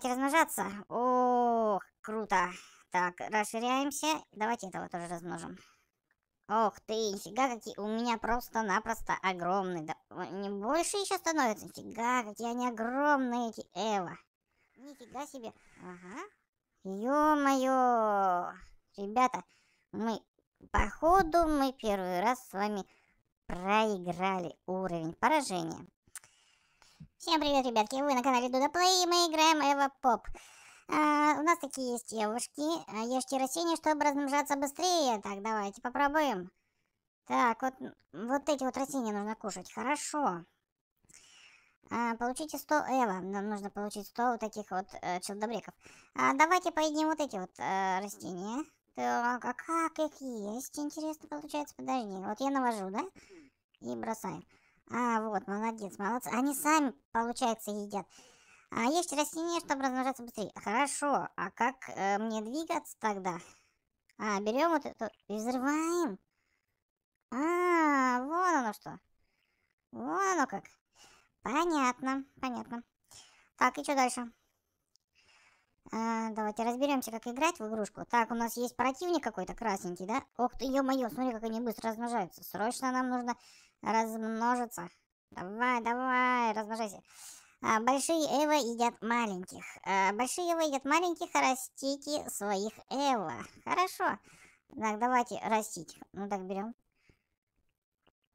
давайте размножаться. Ох, круто. Так, расширяемся. Давайте этого тоже размножим. Ох ты, нифига какие. У меня просто-напросто огромные. Да, не больше еще становятся, Нифига, какие они огромные, эти Эва. Нифига себе. Ага. Ё-моё. Ребята, мы... Походу, мы первый раз с вами проиграли уровень поражения. Всем привет, ребятки! Вы на канале Дуда Плей, и мы играем Эва Поп. А, у нас такие есть девушки. А, ешьте растения, чтобы размножаться быстрее. Так, давайте попробуем. Так, вот, вот эти вот растения нужно кушать. Хорошо. А, получите 100 Эва. Нам нужно получить 100 вот таких вот э, челдобреков. А, давайте поедим вот эти вот э, растения. Так, а как их есть? Интересно получается. Подожди. Вот я навожу, да? И бросаю. А, вот, молодец, молодцы. Они сами, получается, едят. А есть растения, чтобы размножаться быстрее. Хорошо, а как э, мне двигаться тогда? А, берем вот эту и взрываем. А, вон оно что. Вон оно как. Понятно, понятно. Так, и что дальше? А, давайте разберемся, как играть в игрушку. Так, у нас есть противник какой-то красненький, да? Ох ты, ё-моё, смотри, как они быстро размножаются. Срочно нам нужно размножиться. Давай, давай, размножайся. А, большие эво едят маленьких. А, большие эво едят маленьких, а растите своих эво. Хорошо. Так, давайте растить. Ну так, берем.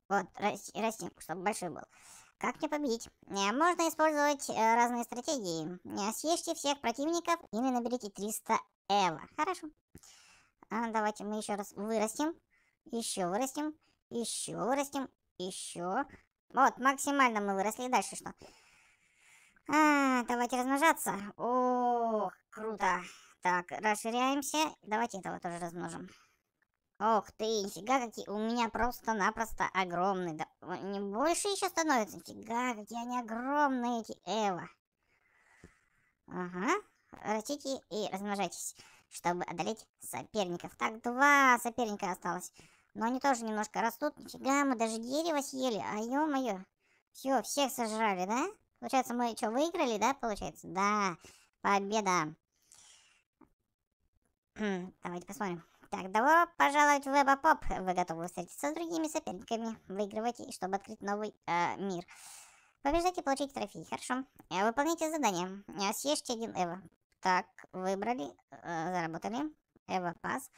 Вот, растим, чтобы большой был. Как мне победить? Э, можно использовать э, разные стратегии. Э, съешьте всех противников или наберите 300 эво. Хорошо. Давайте мы еще раз вырастим. Еще вырастим. Еще вырастим. Еще. Вот, максимально мы выросли. Дальше что? А, давайте размножаться. О, круто. Так, расширяемся. Давайте этого тоже размножим. Ох ты, нифига какие. У меня просто-напросто огромные. Да, не больше еще становится. Нифига, какие они огромные, эти Эва. Ага. Растите и размножайтесь, чтобы одолеть соперников. Так, два соперника осталось. Но они тоже немножко растут. Нифига, мы даже дерево съели. А ё-моё. Все, всех сожрали, да? Получается, мы что, выиграли, да, получается? Да, победа. Хм, давайте посмотрим. Так, добро пожаловать в Вебопоп. Вы готовы встретиться с другими соперниками, выигрывать, чтобы открыть новый э, мир. Побеждайте и получите трофей. Хорошо. Э, Выполните задание. Э, съешьте один Эва. Так, выбрали, э, заработали. Эва пас.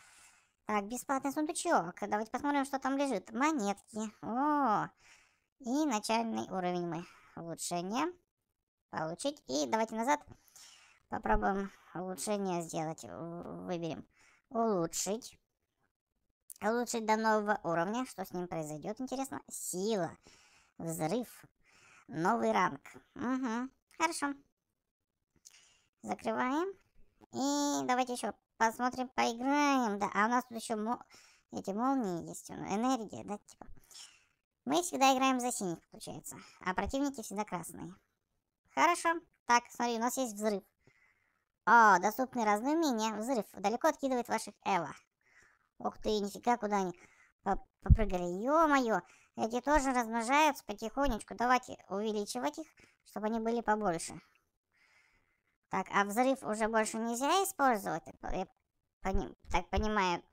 Так, бесплатный сундучок. Давайте посмотрим, что там лежит. Монетки. О! И начальный уровень мы. Улучшение. Получить. И давайте назад. Попробуем улучшение сделать. Выберем. Улучшить. Улучшить до нового уровня. Что с ним произойдет, интересно? Сила. Взрыв. Новый ранг. Угу. Хорошо. Закрываем. И давайте еще посмотрим, поиграем, да. А у нас тут еще мол... эти молнии есть, энергия, да, типа. Мы всегда играем за синих, получается, а противники всегда красные. Хорошо. Так, смотри, у нас есть взрыв. О, а, доступны разные умения. Взрыв далеко откидывает ваших Эва. Ух ты, нифига, куда они а, попрыгали. Ё-моё, эти тоже размножаются потихонечку. Давайте увеличивать их, чтобы они были побольше. Так, а взрыв уже больше нельзя использовать? А я поним, так понимаю.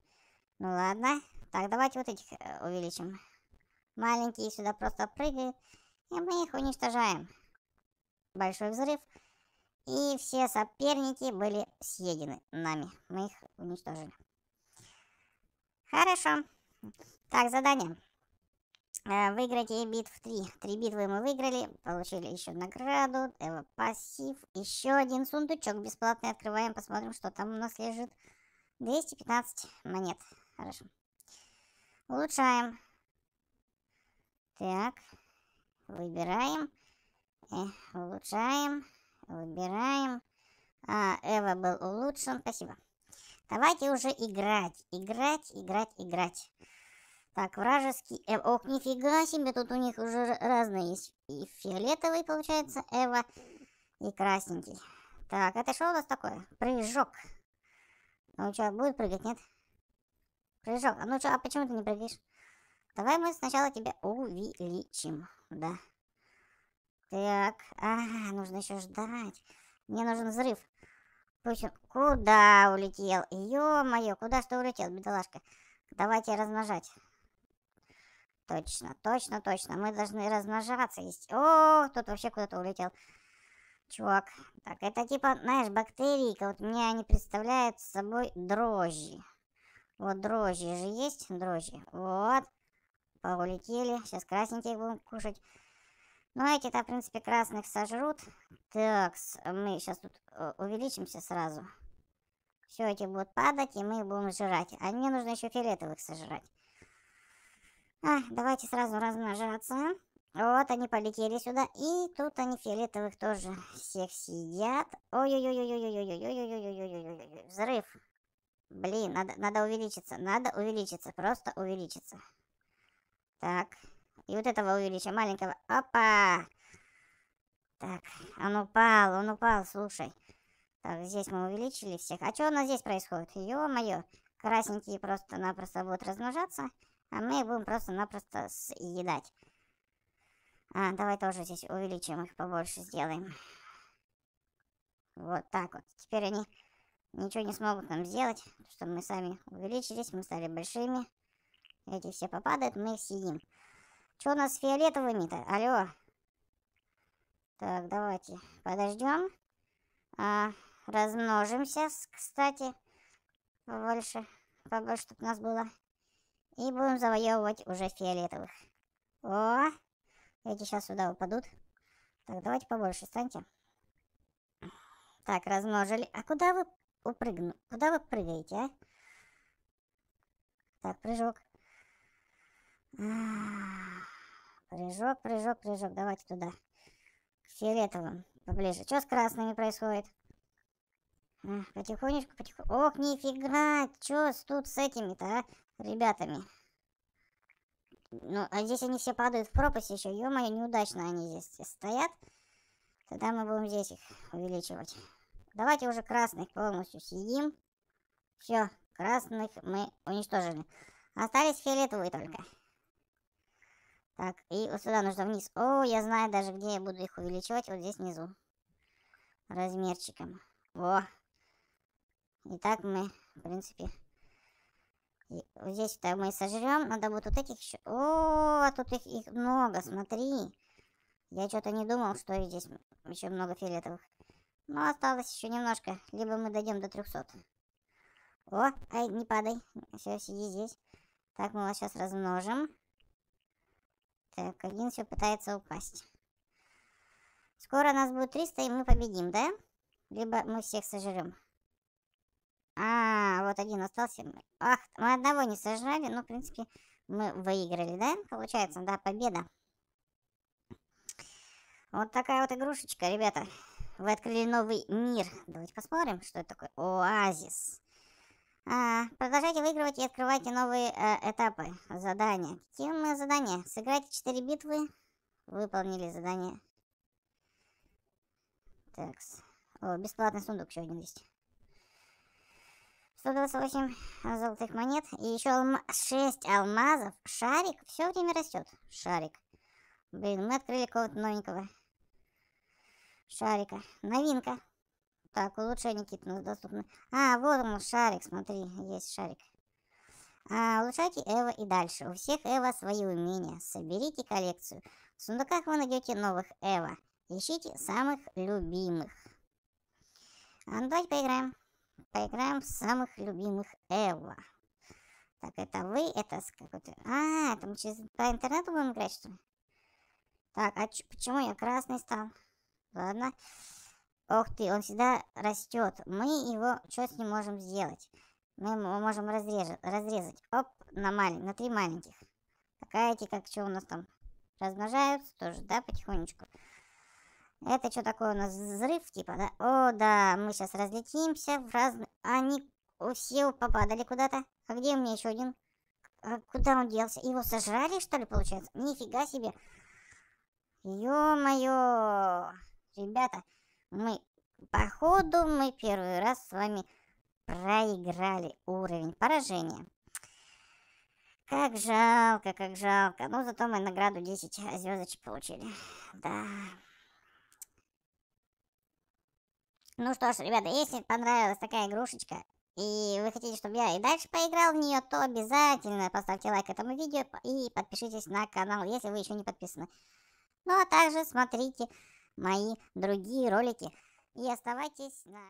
Ну ладно. Так, давайте вот этих э, увеличим. Маленькие сюда просто прыгают. И мы их уничтожаем. Большой взрыв. И все соперники были съедены нами. Мы их уничтожили. Хорошо. Так, задание. Э, выиграть ей битв 3. Три битвы мы выиграли, получили еще награду, эво пассив, еще один сундучок бесплатный открываем, посмотрим, что там у нас лежит. 215 монет, хорошо. Улучшаем. Так, выбираем, э, улучшаем, выбираем. А, Эва был улучшен, спасибо. Давайте уже играть, играть, играть, играть. Так, вражеский э, Ох, нифига себе, тут у них уже разные есть. И фиолетовый, получается, эва, и красненький. Так, это что у нас такое? Прыжок. Ну что, будет прыгать, нет? Прыжок. А ну что, а почему ты не прыгаешь? Давай мы сначала тебя увеличим, да. Так, ага, нужно еще ждать. Мне нужен взрыв. Пусть он... Куда улетел? Ё-моё, куда что улетел, бедолашка? Давайте размножать. Точно, точно, точно. Мы должны размножаться. Есть... О, тут вообще куда-то улетел. Чувак. Так, это типа, знаешь, бактерии. Вот мне они представляют собой дрожжи. Вот дрожжи же есть, дрожжи. Вот. Поулетели. Сейчас красненьких будем кушать. Ну, эти-то, в принципе, красных сожрут. Так, мы сейчас тут э, увеличимся сразу. Все эти будут падать, и мы их будем жрать. А мне нужно еще фиолетовых сожрать. А, давайте сразу размножаться. Вот они полетели сюда. И тут они фиолетовых тоже всех съедят. Ой-ой-ой-ой-ой-ой-ой-ой-ой-ой-ой-ой-ой. ой Взрыв. Блин, надо, надо увеличиться. Надо увеличиться. Просто увеличиться. Так. И вот этого увеличим. Маленького. Опа! Так. Он упал, он упал, слушай. Так, здесь мы увеличили всех. А что у нас здесь происходит? Ё-моё. Красненькие просто-напросто будут размножаться, а мы их будем просто-напросто съедать. А, давай тоже здесь увеличим их побольше, сделаем. Вот так вот. Теперь они ничего не смогут нам сделать, что мы сами увеличились, мы стали большими. Эти все попадают, мы их съедим. Что у нас с фиолетовыми-то? Алло. Так, давайте подождем. А, размножимся, кстати побольше, побольше, чтобы нас было. И будем завоевывать уже фиолетовых. О, эти сейчас сюда упадут. Так, давайте побольше станьте. Так, размножили. А куда вы упрыгну? Куда вы прыгаете, а? Так, прыжок. А, прыжок, прыжок, прыжок. Давайте туда. К фиолетовым поближе. Что с красными происходит? Ах, потихонечку, потихонечку. Ох, нифига, чё тут с этими-то, а? ребятами? Ну, а здесь они все падают в пропасть еще. Ё-моё, неудачно они здесь стоят. Тогда мы будем здесь их увеличивать. Давайте уже красных полностью съедим. Все, красных мы уничтожили. Остались фиолетовые только. Так, и вот сюда нужно вниз. О, я знаю даже, где я буду их увеличивать. Вот здесь внизу. Размерчиком. Во. И так мы, в принципе, вот здесь это мы сожрем. Надо будет вот этих еще... О, тут их, их много, смотри. Я что-то не думал, что их здесь еще много фиолетовых. Но осталось еще немножко. Либо мы дойдем до 300. О, ай, не падай. Все, сиди здесь. Так, мы вас сейчас размножим. Так, один все пытается упасть. Скоро нас будет 300, и мы победим, да? Либо мы всех сожрем. А, вот один остался. Ах, мы одного не сожрали, но, ну, в принципе, мы выиграли, да? Получается, да, победа. Вот такая вот игрушечка, ребята. Вы открыли новый мир. Давайте посмотрим, что это такое. Оазис. А, продолжайте выигрывать и открывайте новые э, этапы, задания. Какие мы задания? Сыграйте 4 битвы. Выполнили задание. Такс. О, бесплатный сундук еще один есть. 128 золотых монет и еще алма 6 алмазов. Шарик все время растет. Шарик. Блин, мы открыли кого-то новенького. Шарика. Новинка. Так, улучшение какие-то у нас доступны. А, вот он, шарик, смотри, есть шарик. А, улучшайте Эва и дальше. У всех Эва свои умения. Соберите коллекцию. В сундуках вы найдете новых Эва. Ищите самых любимых. А, ну, давайте поиграем. Поиграем в самых любимых Элла. Так, это вы, это с какой-то... А, это мы через по интернету будем играть, что ли? Так, а почему я красный стал? Ладно. Ох ты, он всегда растет. Мы его что с ним можем сделать? Мы его можем разрежет, разрезать. Оп, на, малень... на три маленьких. Такая эти, как что у нас там, размножаются тоже, да, потихонечку. Это что такое у нас? Взрыв типа, да? О, да, мы сейчас разлетимся в разные... Они все попадали куда-то. А где у меня еще один? А куда он делся? Его сожрали, что ли, получается? Нифига себе. Ё-моё. Ребята, мы... Походу, мы первый раз с вами проиграли уровень поражения. Как жалко, как жалко. Но ну, зато мы награду 10 звездочек получили. Да... Ну что ж, ребята, если понравилась такая игрушечка, и вы хотите, чтобы я и дальше поиграл в нее, то обязательно поставьте лайк этому видео и подпишитесь на канал, если вы еще не подписаны. Ну а также смотрите мои другие ролики и оставайтесь на...